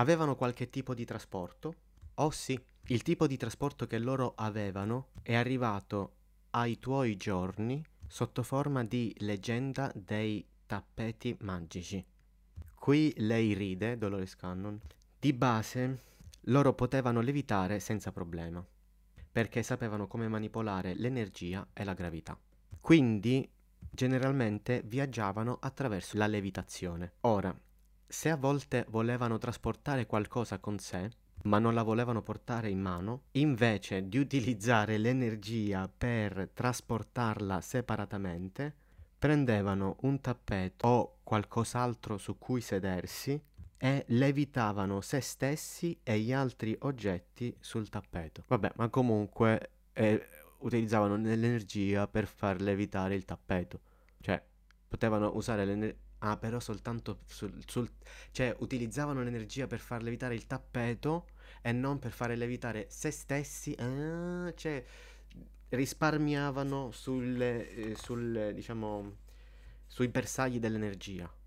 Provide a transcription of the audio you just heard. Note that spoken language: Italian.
Avevano qualche tipo di trasporto? Oh sì, il tipo di trasporto che loro avevano è arrivato ai tuoi giorni sotto forma di leggenda dei tappeti magici. Qui lei ride, Dolores Cannon. Di base, loro potevano levitare senza problema, perché sapevano come manipolare l'energia e la gravità. Quindi, generalmente, viaggiavano attraverso la levitazione. Ora, se a volte volevano trasportare qualcosa con sé, ma non la volevano portare in mano, invece di utilizzare l'energia per trasportarla separatamente, prendevano un tappeto o qualcos'altro su cui sedersi e levitavano se stessi e gli altri oggetti sul tappeto. Vabbè, ma comunque eh, utilizzavano l'energia per far levitare il tappeto. Cioè, potevano usare l'energia Ah, però soltanto sul, sul, cioè utilizzavano l'energia per far levitare il tappeto e non per far levitare se stessi. Ah, cioè risparmiavano sul, eh, sul diciamo sui bersagli dell'energia.